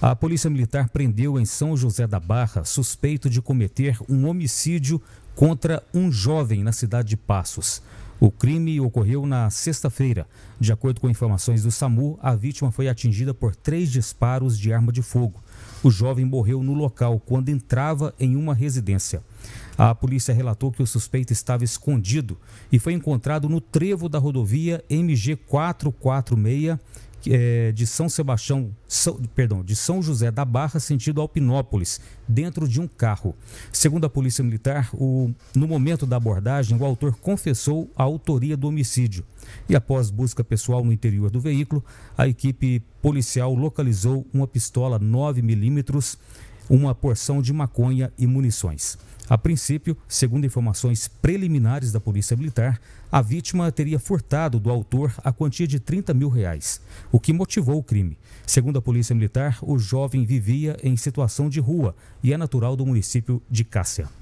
A Polícia Militar prendeu em São José da Barra suspeito de cometer um homicídio contra um jovem na cidade de Passos. O crime ocorreu na sexta-feira. De acordo com informações do SAMU, a vítima foi atingida por três disparos de arma de fogo. O jovem morreu no local quando entrava em uma residência. A polícia relatou que o suspeito estava escondido e foi encontrado no trevo da rodovia MG 446 é, de São Sebastião, São, perdão, de São José da Barra, sentido Alpinópolis, dentro de um carro. Segundo a Polícia Militar, o, no momento da abordagem, o autor confessou a autoria do homicídio. E após busca pessoal no interior do veículo, a equipe policial localizou uma pistola 9 milímetros uma porção de maconha e munições. A princípio, segundo informações preliminares da Polícia Militar, a vítima teria furtado do autor a quantia de 30 mil reais, o que motivou o crime. Segundo a Polícia Militar, o jovem vivia em situação de rua e é natural do município de Cássia.